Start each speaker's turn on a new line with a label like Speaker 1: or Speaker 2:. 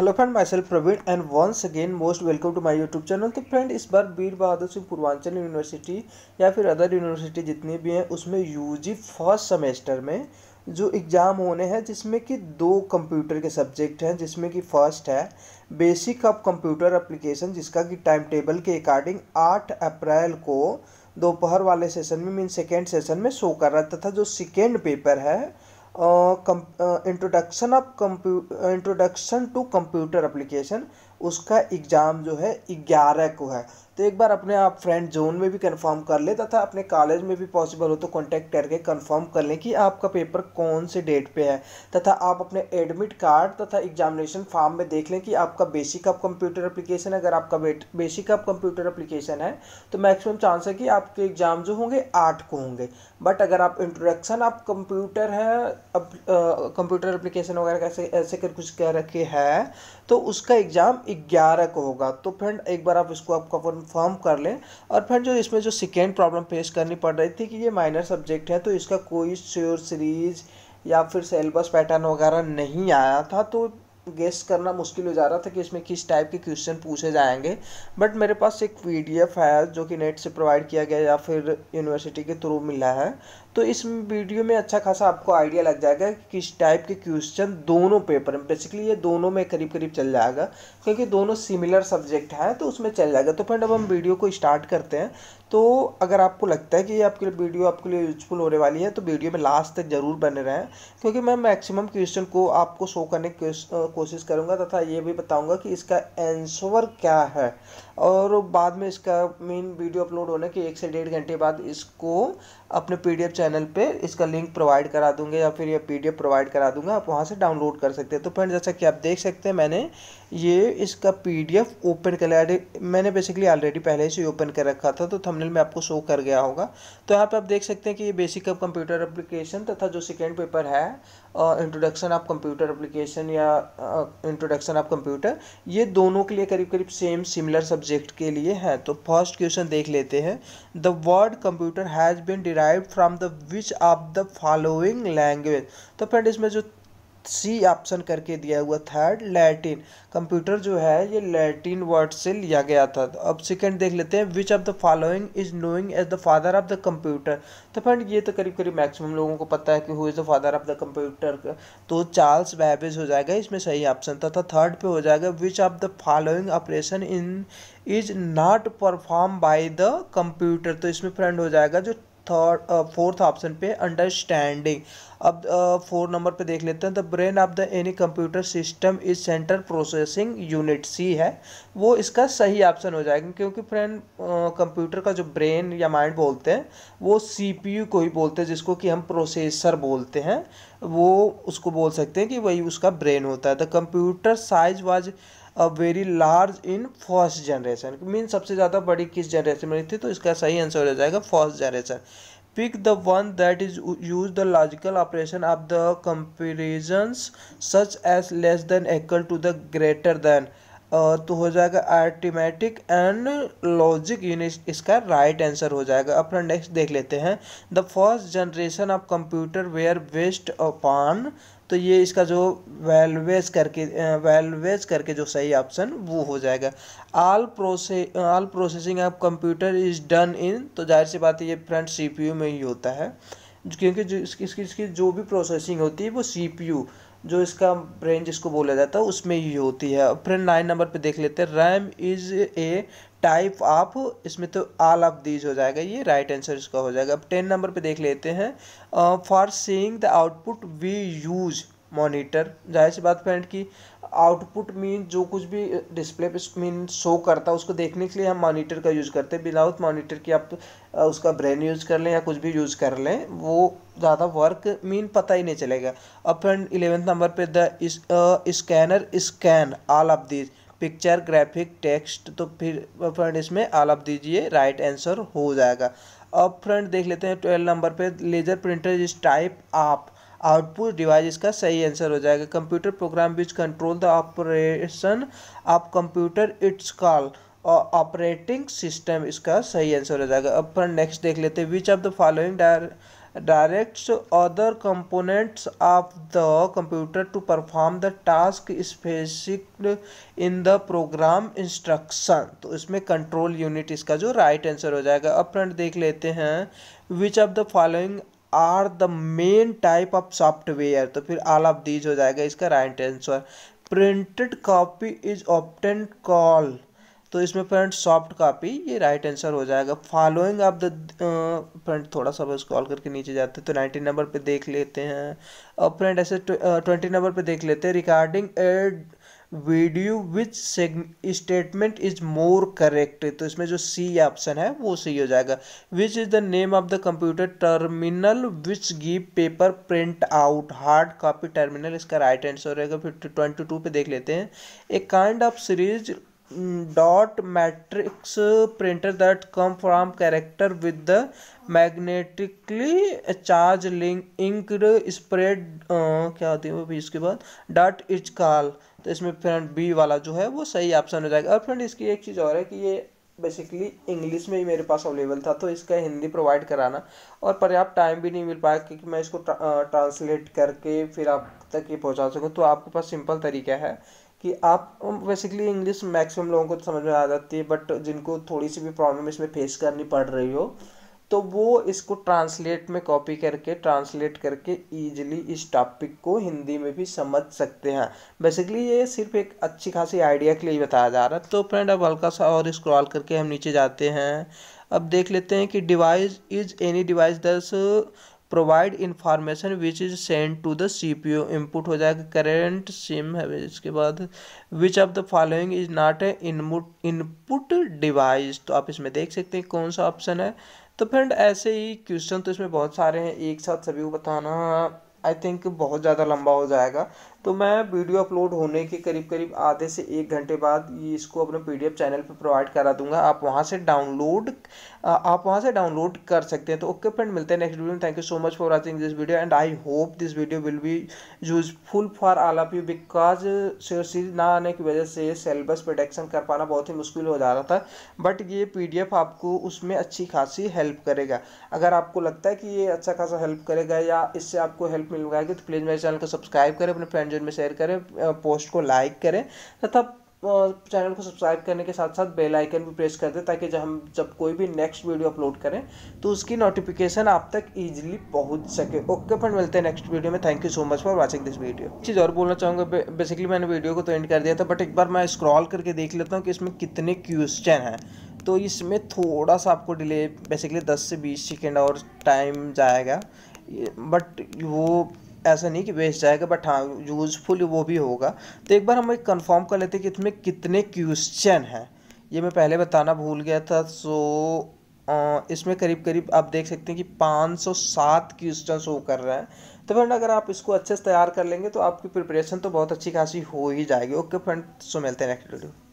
Speaker 1: hello friend myself Praveen and once again most welcome to my YouTube channel तो friend इस बार Bir Bahadur Singh Purvanchal university या फिर अदर यूनिवर्सिटी जितनी भी हैं उसमें यूजी फर्स्ट सेमेस्टर में जो एग्ज़ाम होने हैं जिसमें कि दो कंप्यूटर के सब्जेक्ट हैं जिसमें कि फर्स्ट है बेसिक ऑफ कंप्यूटर अप्लीकेशन जिसका कि टाइम टेबल के अकॉर्डिंग आठ अप्रैल को दोपहर वाले सेशन में मीन सेकेंड सेशन में शो कर रहा था जो सेकेंड पेपर है introduction of computer introduction to computer application उसका एग्ज़ाम जो है ग्यारह को है तो एक बार अपने आप फ्रेंड जोन में भी कंफर्म कर ले तथा अपने कॉलेज में भी पॉसिबल हो तो कांटेक्ट करके कंफर्म कर लें कि आपका पेपर कौन से डेट पे है तथा आप अपने एडमिट कार्ड तथा एग्जामिनेशन फॉर्म में देख लें कि आपका बेसिक ऑफ कंप्यूटर अप्लीकेशन अगर आपका बेसिक ऑफ कंप्यूटर अप्लीकेशन है तो मैक्सिमम चांस है कि आपके एग्ज़ाम जो होंगे आठ को होंगे बट अगर आप इंट्रोडक्शन ऑफ कंप्यूटर है कंप्यूटर एप्लीकेशन वगैरह कैसे ऐसे कर कुछ कह रखे है तो उसका एग्ज़ाम ग्यारह को होगा तो फ्रेंड एक बार आप इसको आप कन्फर्म कर लें और फ्रेंड जो इसमें जो सेकेंड प्रॉब्लम फेस करनी पड़ रही थी कि ये माइनर सब्जेक्ट है तो इसका कोई श्योर सीरीज या फिर सेलेबस पैटर्न वगैरह नहीं आया था तो गेस करना मुश्किल हो जा रहा था कि इसमें किस टाइप के क्वेश्चन पूछे जाएंगे बट मेरे पास एक पीडीएफ है जो कि नेट से प्रोवाइड किया गया या फिर यूनिवर्सिटी के थ्रू मिला है तो इस वीडियो में अच्छा खासा आपको आइडिया लग जाएगा कि किस टाइप के क्वेश्चन दोनों पेपर में बेसिकली ये दोनों में करीब करीब चल जाएगा क्योंकि दोनों सिमिलर सब्जेक्ट हैं तो उसमें चल जाएगा तो फ्रेंड अब हम वीडियो को स्टार्ट करते हैं तो अगर आपको लगता है कि ये आपके लिए वीडियो आपके लिए यूजफुल होने वाली है तो वीडियो में लास्ट तक ज़रूर बने रहें क्योंकि मैं मैक्सिमम क्वेश्चन को आपको शो करने की कोशिश करूँगा तथा ये भी बताऊँगा कि इसका आंसर क्या है और बाद में इसका मेन वीडियो अपलोड होने के एक से डेढ़ घंटे बाद इसको अपने पीडीएफ चैनल पे इसका लिंक प्रोवाइड करा दूंगे या फिर ये पीडीएफ प्रोवाइड करा दूंगा आप वहाँ से डाउनलोड कर सकते हैं तो फ्रेंड जैसा कि आप देख सकते हैं मैंने ये इसका पीडीएफ ओपन कर लिया मैंने बेसिकली ऑलरेडी पहले से ओपन कर रखा था तो थमनल में आपको शो कर गया होगा तो यहाँ पर आप देख सकते हैं कि ये बेसिक कंप्यूटर अप्लीकेशन तथा जो सेकेंड पेपर है इंट्रोडक्शन ऑफ कंप्यूटर एप्लीकेशन या इंट्रोडक्शन ऑफ कंप्यूटर ये दोनों के लिए करीब करीब सेम सिमिलर सब्जेक्ट के लिए हैं तो फर्स्ट क्वेश्चन देख लेते हैं the word computer has been derive from the which of the following language तो फ्रेंड इसमें जो सी ऑप्शन करके दिया हुआ थर्ड लैटिन कंप्यूटर जो है ये लैटिन वर्ड से लिया गया था तो अब सेकंड देख लेते हैं which of the following is knowing as the father of the computer तो फ्रेंड ये तो करीब करीब मैक्सिमम लोगों को पता है कि who is the father of the computer तो चार्ल्स बैबेज हो जाएगा इसमें सही ऑप्शन था तथा थर्ड पे हो जाएगा which of the following operation in is not perform by the computer तो इसमें फ्रेंड हो जाएगा जो थर्ड फोर्थ ऑप्शन पे अंडरस्टैंडिंग अब फोर uh, नंबर पे देख लेते हैं the brain of the any computer system is center processing unit C है वो इसका सही ऑप्शन हो जाएगा क्योंकि फ्रेंड कंप्यूटर uh, का जो ब्रेन या माइंड बोलते हैं वो सीपीयू को ही बोलते हैं जिसको कि हम प्रोसेसर बोलते हैं वो उसको बोल सकते हैं कि वही उसका ब्रेन होता है the computer size was very large in first generation mean सबसे ज़्यादा बड़ी किस जनरेशन में थी तो इसका सही आंसर हो जाएगा first generation pick the one that is use the logical operation of the comparison such as less than equal to the greater than तो हो जाएगा आर्टिमेटिक एंड लॉजिक यूनिट इसका राइट right आंसर हो जाएगा अपना next देख लेते हैं the first generation of computer were based upon तो ये इसका जो वेलवेज करके वेलवेज करके जो सही ऑप्शन वो हो जाएगा all process all processing of computer is done in तो जाहिर सी बात है ये फ्रंट सीपीयू में ही होता है क्योंकि जो इसकी इसकी इसकी जो भी प्रोसेसिंग होती है वो सीपीयू जो इसका ब्रेन जिसको बोला जाता है उसमें ही होती है फ्रेंड नाइन नंबर पे देख लेते हैं RAM is a type of इसमें तो आल ऑफ दीज हो जाएगा ये राइट आंसर इसका हो जाएगा अब टेन नंबर पे देख लेते हैं for seeing the output we use monitor जाहिर सी बात फ्रेंड की आउटपुट मीन जो कुछ भी डिस्प्ले पे मीन शो करता है उसको देखने के लिए हम मॉनिटर का यूज़ करते हैं विदाउट मॉनिटर की आप तो उसका ब्रेन यूज़ कर लें या कुछ भी यूज़ कर लें वो ज़्यादा वर्क मीन पता ही नहीं चलेगा अब फ्रेंड इलेवेंथ नंबर पे the scanner scan all of these picture graphic text तो फिर फ्रेंड इसमें ऑल ऑफ दीजिए राइट आंसर हो जाएगा अब फ्रेंड देख लेते हैं ट्वेल्व नंबर पे लेजर प्रिंटर इज टाइप आप आउटपुट डिवाइस इसका सही आंसर हो जाएगा computer program which control the operation of computer it's call और ऑपरेटिंग सिस्टम इसका सही आंसर हो जाएगा अब फ्रेंड नेक्स्ट देख लेते हैं which of the following dire directs other components of the computer to perform the task specified in the program instruction तो इसमें control unit इसका जो right answer हो जाएगा अब फ्रेंड देख लेते हैं which of the following are the main type of software तो फिर आल ऑफ दीज हो जाएगा इसका right answer printed copy is often call तो इसमें फ्रेंड सॉफ्ट कापी ये राइट आंसर हो जाएगा फॉलोइंग आप द फ्रेंड थोड़ा सा कॉल करके नीचे जाते हैं तो नाइन्टीन नंबर पे देख लेते हैं और फ्रेंड ऐसे ट्वेंटी नंबर पे देख लेते हैं regarding ad video which statement is more correct तो इसमें जो सी ऑप्शन है वो सही हो जाएगा which is the name of the computer terminal which give paper print out hard copy terminal इसका राइट आंसर रहेगा फिर ट्वेंटी टू पे देख लेते हैं a kind of series dot matrix printer that come from character with the magnetically charge link ink spread क्या होती है वो भी इसके बाद डॉट इज कॉल तो इसमें फ्रेंड बी वाला जो है वो सही ऑप्शन हो जाएगा और फ्रेंड इसकी एक चीज़ और है कि ये बेसिकली इंग्लिश में ही मेरे पास अवेलेबल था तो इसका हिंदी प्रोवाइड कराना और पर्याप्त टाइम भी नहीं मिल पाया क्योंकि मैं इसको ट्रांसलेट करके फिर आप तक ये पहुंचा सकूँ तो आपके पास सिंपल तरीका है कि आप बेसिकली इंग्लिश मैक्सिमम लोगों को समझ में आ जाती है बट जिनको थोड़ी सी भी प्रॉब्लम इसमें फेस करनी पड़ रही हो तो वो इसको ट्रांसलेट में कॉपी करके ट्रांसलेट करके ईजिली इस टॉपिक को हिंदी में भी समझ सकते हैं बेसिकली ये सिर्फ एक अच्छी खासी आइडिया के लिए बताया जा रहा है तो फ्रेंड अब हल्का सा और स्क्रॉल करके हम नीचे जाते हैं अब देख लेते हैं कि डिवाइस इज एनी डिवाइस दस provide information which is send to the C P U input हो जाएगा करेंट सिम है इसके बाद which of the following is not a input device तो आप इसमें देख सकते हैं कौन सा ऑप्शन है तो फ्रेंड ऐसे ही क्वेश्चन तो इसमें बहुत सारे हैं एक साथ सभी को बताना आई थिंक बहुत ज़्यादा लंबा हो जाएगा तो मैं वीडियो अपलोड होने के करीब करीब आधे से एक घंटे बाद ये इसको अपने पी चैनल पर प्रोवाइड करा दूंगा आप वहाँ से डाउनलोड आप वहाँ से डाउनलोड कर सकते हैं तो ओके फ्रेंड मिलते हैं नेक्स्ट वीडियो में thank you so much for watching this video and I hope this video will be useful for all of you because series ना आने की वजह से सेलेबस प्रोटेक्शन कर पाना बहुत ही मुश्किल हो जा रहा था बट ये पी आपको उसमें अच्छी खासी हेल्प करेगा अगर आपको लगता है कि ये अच्छा खासा हेल्प करेगा या इससे आपको हेल्प मिल पाएगी तो प्लीज़ मेरे चैनल को सब्सक्राइब करें अपने फ्रेंड फ्रेंड्स में शेयर करें पोस्ट को लाइक करें तथा चैनल को सब्सक्राइब करने के साथ साथ बेल आइकन भी प्रेस कर दें ताकि जब हम जब कोई भी नेक्स्ट वीडियो अपलोड करें तो उसकी नोटिफिकेशन आप तक इजीली पहुंच सके ओके फ्रेंड मिलते हैं नेक्स्ट वीडियो में thank you so much for watching this video एक चीज़ और बोलना चाहूँगा बेसिकली मैंने वीडियो को तो एंड कर दिया था बट एक बार मैं स्क्रॉल करके देख लेता हूँ कि इसमें कितने क्वेश्चन हैं तो इसमें थोड़ा सा आपको डिले बेसिकली दस से बीस सेकेंड और टाइम जाएगा बट वो ऐसा नहीं कि वेस्ट जाएगा बट हाँ यूज़फुल वो भी होगा तो एक बार हम एक कन्फर्म कर लेते हैं कि इसमें कितने क्वेश्चन हैं ये मैं पहले बताना भूल गया था सो इसमें करीब करीब आप देख सकते हैं कि 507 क्वेश्चन शो कर रहे हैं तो फ्रेंड अगर आप इसको अच्छे से तैयार कर लेंगे तो आपकी प्रिपरेशन तो बहुत अच्छी खासी हो ही जाएगी ओके फ्रेंड सो मिलते हैं नेक्स्ट वीडियो